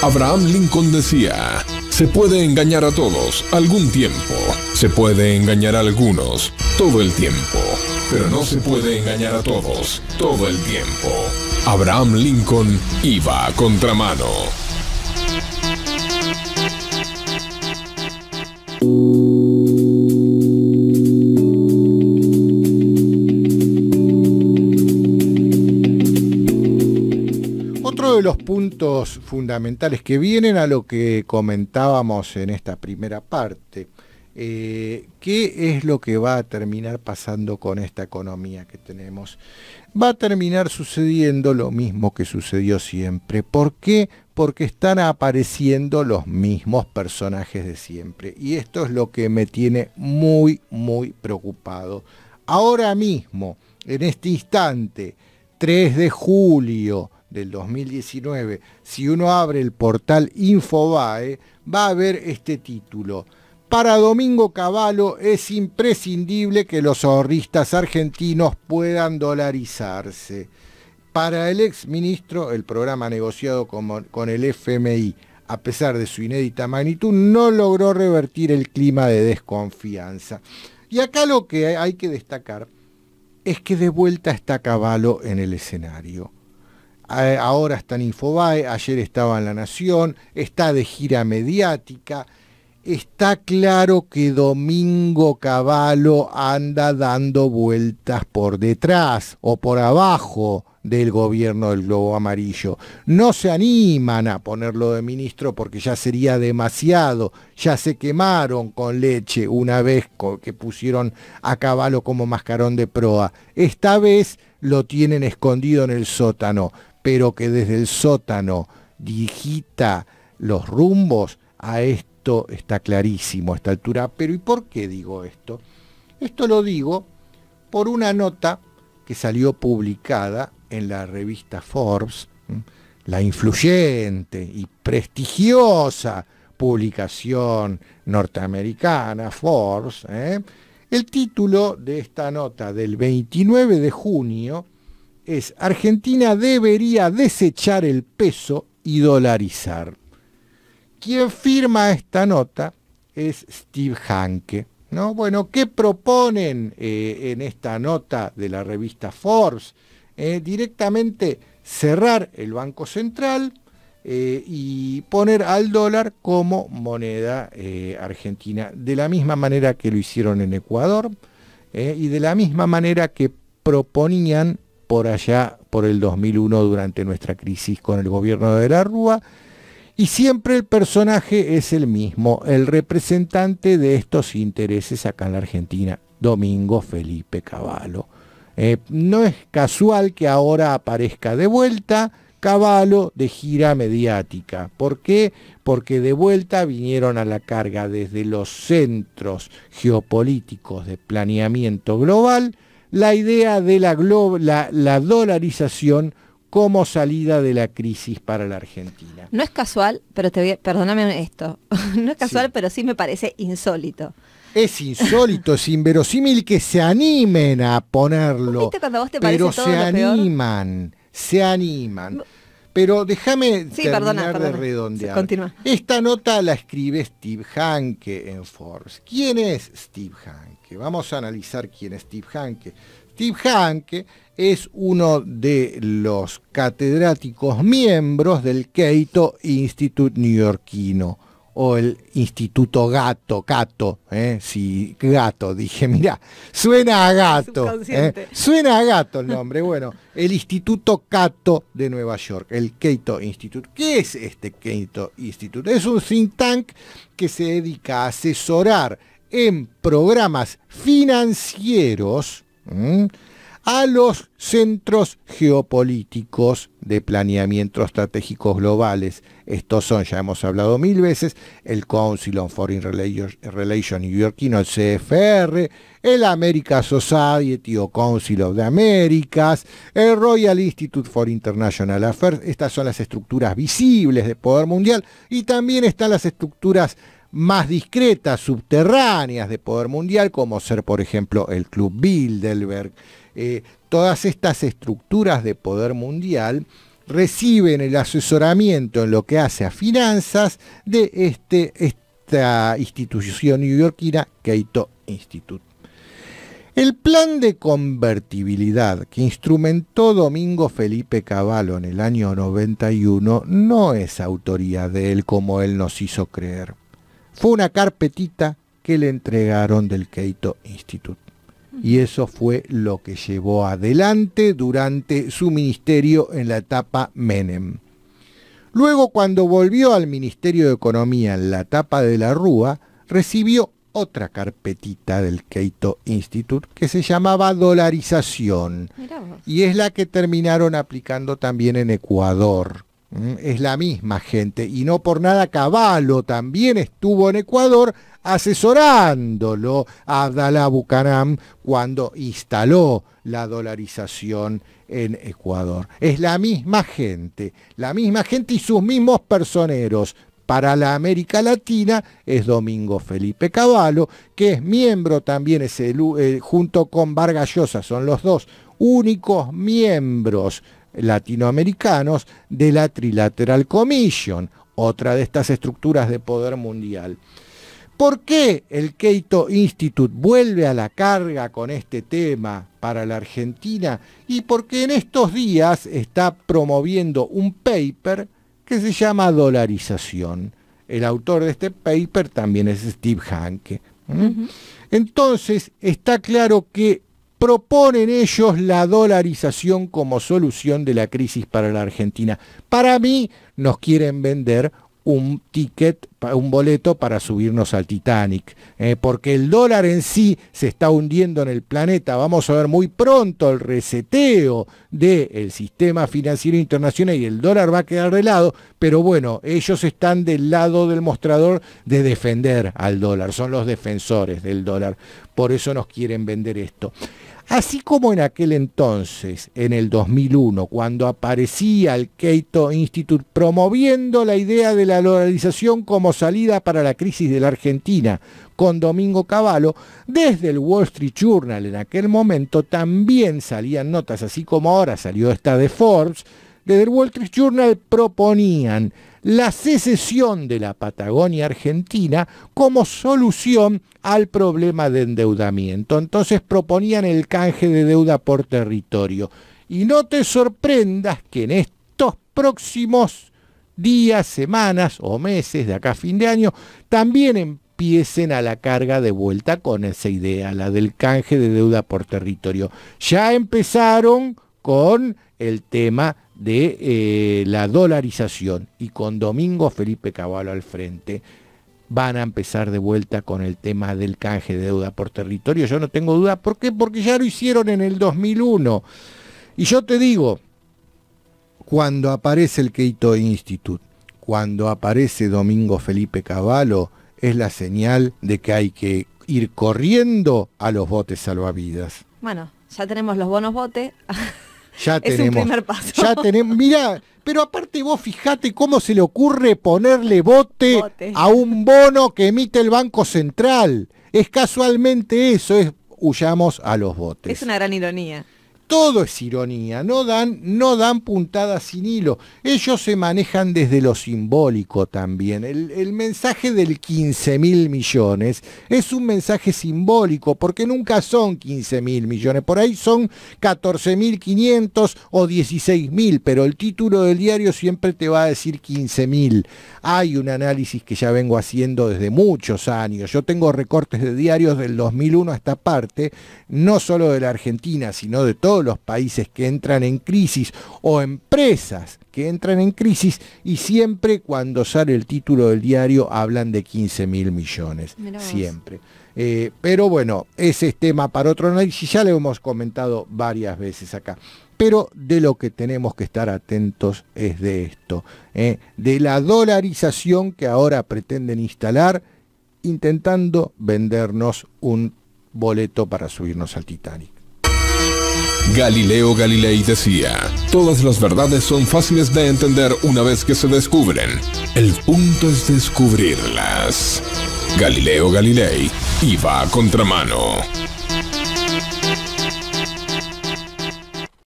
Abraham Lincoln decía, se puede engañar a todos algún tiempo, se puede engañar a algunos todo el tiempo, pero no se puede engañar a todos todo el tiempo. Abraham Lincoln iba a contramano. los puntos fundamentales que vienen a lo que comentábamos en esta primera parte. Eh, ¿Qué es lo que va a terminar pasando con esta economía que tenemos? Va a terminar sucediendo lo mismo que sucedió siempre. ¿Por qué? Porque están apareciendo los mismos personajes de siempre. Y esto es lo que me tiene muy, muy preocupado. Ahora mismo, en este instante, 3 de julio, del 2019, si uno abre el portal Infobae, va a ver este título. Para Domingo Cavallo es imprescindible que los ahorristas argentinos puedan dolarizarse. Para el exministro, el programa negociado con, el FMI, a pesar de su inédita magnitud, no logró revertir el clima de desconfianza. Y acá lo que hay que destacar es que de vuelta está Cavallo en el escenario ahora está en Infobae, ayer estaba en La Nación, está de gira mediática. Está claro que Domingo Caballo anda dando vueltas por detrás o por abajo del gobierno del globo amarillo. No se animan a ponerlo de ministro porque ya sería demasiado. Ya se quemaron con leche una vez que pusieron a Caballo como mascarón de proa. Esta vez lo tienen escondido en el sótano pero que desde el sótano digita los rumbos, a esto está clarísimo a esta altura. Pero ¿y por qué digo esto? Esto lo digo por una nota que salió publicada en la revista Forbes, la influyente y prestigiosa publicación norteamericana Forbes. ¿eh? El título de esta nota del 29 de junio es Argentina debería desechar el peso y dolarizar. Quien firma esta nota es Steve Hanke. ¿no? Bueno, ¿qué proponen eh, en esta nota de la revista Forbes? Eh, directamente cerrar el Banco Central eh, y poner al dólar como moneda argentina, de la misma manera que lo hicieron en Ecuador y de la misma manera que proponían por allá, por el 2001, durante nuestra crisis con el gobierno de la Rúa. Y siempre el personaje es el mismo, el representante de estos intereses acá en la Argentina, Domingo Felipe Cavallo. Eh, no es casual que ahora aparezca de vuelta Cavallo de gira mediática. ¿Por qué? Porque de vuelta vinieron a la carga desde los centros geopolíticos de planeamiento global, la idea de la, la dolarización como salida de la crisis para la Argentina. No es casual, pero te voy a, perdóname esto, no es casual, pero sí me parece insólito. Es insólito, es inverosímil que se animen a ponerlo. pero se, animan, se animan, Pero déjame terminar de redondear. Esta nota la escribe Steve Hanke en Forbes. ¿Quién es Steve Hanke? Vamos a analizar quién es Steve Hanke. Steve Hanke es uno de los catedráticos miembros del Cato Institute neoyorquino o el Instituto Gato, Cato, ¿eh? si Gato, dije, mira, suena a gato, ¿eh? suena a gato el nombre, bueno, el Instituto Cato de Nueva York, el Cato Institute. ¿Qué es este Cato Institute? Es un think tank que se dedica a asesorar en programas financieros a los centros geopolíticos de planeamiento estratégico globales. Estos son, ya hemos hablado mil veces, el Council on Foreign Relations Yorkino, el CFR, el America Society o Council of the Americas, el Royal Institute for International Affairs. Estas son las estructuras visibles de poder mundial y también están las estructuras más discretas, subterráneas de poder mundial, como ser, por ejemplo, el Club Bilderberg. Eh, todas estas estructuras de poder mundial reciben el asesoramiento en lo que hace a finanzas de este, esta institución neoyorquina, Keito Institute. El plan de convertibilidad que instrumentó Domingo Felipe Cavallo en el año 91 no es autoría de él como él nos hizo creer fue una carpetita que le entregaron del Keito Institute. Y eso fue lo que llevó adelante durante su ministerio en la etapa Menem. Luego, cuando volvió al Ministerio de Economía en la etapa de la Rúa, recibió otra carpetita del Keito Institute que se llamaba dolarización y es la que terminaron aplicando también en Ecuador Mm, es la misma gente. Y no por nada Caballo también estuvo en Ecuador asesorándolo a Abdalá Bucaram cuando instaló la dolarización en Ecuador. Es la misma gente, la misma gente y sus mismos personeros. Para la América Latina es Domingo Felipe Caballo, que es miembro también, es eh, junto con Vargas Llosa, son los dos únicos miembros latinoamericanos de la Trilateral Commission, otra de estas estructuras de poder mundial. ¿Por qué el Cato Institute vuelve a la carga con este tema para la Argentina? Y porque en estos días está promoviendo un paper que se llama Dolarización. El autor de este paper también es Steve Hanke. Entonces, está claro que proponen ellos la dolarización como solución de la crisis para la Argentina. Para mí nos quieren vender un ticket, un boleto para subirnos al Titanic, eh, porque el dólar en sí se está hundiendo en el planeta. Vamos a ver muy pronto el reseteo del sistema financiero internacional y el dólar va a quedar de lado, pero bueno, ellos están del lado del mostrador de defender al dólar, son los defensores del dólar, por eso nos quieren vender esto. Así como en aquel entonces, en el 2001, cuando aparecía el Keito Institute promoviendo la idea de la localización como salida para la crisis de la Argentina, con Domingo Cavallo, desde el Wall Street Journal en aquel momento también salían notas, así como ahora salió esta de Forbes, desde Wall Street Journal proponían la secesión de la Patagonia Argentina como solución al problema de endeudamiento. Entonces proponían el canje de deuda por territorio. Y no te sorprendas que en estos próximos días, semanas o meses de acá a fin de año, también empiecen a la carga de vuelta con esa idea, la del canje de deuda por territorio. Ya empezaron con el tema de eh, la dolarización y con Domingo Felipe Caballo al frente, van a empezar de vuelta con el tema del canje de deuda por territorio. Yo no tengo duda. ¿Por qué? Porque ya lo hicieron en el 2001. Y yo te digo, cuando aparece el Keito Institute, cuando aparece Domingo Felipe Caballo, es la señal de que hay que ir corriendo a los botes salvavidas. Bueno, ya tenemos los bonos bote. Ya es tenemos. Un primer paso. Ya tenemos. Mira, pero aparte vos fijate cómo se le ocurre ponerle bote, bote, a un bono que emite el Banco Central. Es casualmente eso, es huyamos a los botes. Es una gran ironía todo es ironía, no dan, no dan puntadas sin hilo. Ellos se manejan desde lo simbólico también. El, mensaje del 15 mil millones es un mensaje simbólico, porque nunca son 15 mil millones, por ahí son 14 mil 500 o 16 mil, pero el título del diario siempre te va a decir 15 mil. Hay un análisis que ya vengo haciendo desde muchos años. Yo tengo recortes de diarios del 2001 a esta parte, no solo de la Argentina, sino de todo los países que entran en crisis o empresas que entran en crisis y siempre cuando sale el título del diario hablan de 15 mil millones, siempre. Eh, pero bueno, ese es tema para otro análisis, ya lo hemos comentado varias veces acá. Pero de lo que tenemos que estar atentos es de esto, eh, de la dolarización que ahora pretenden instalar intentando vendernos un boleto para subirnos al Titanic. Galileo Galilei decía, todas las verdades son fáciles de entender una vez que se descubren. El punto es descubrirlas. Galileo Galilei iba a contramano.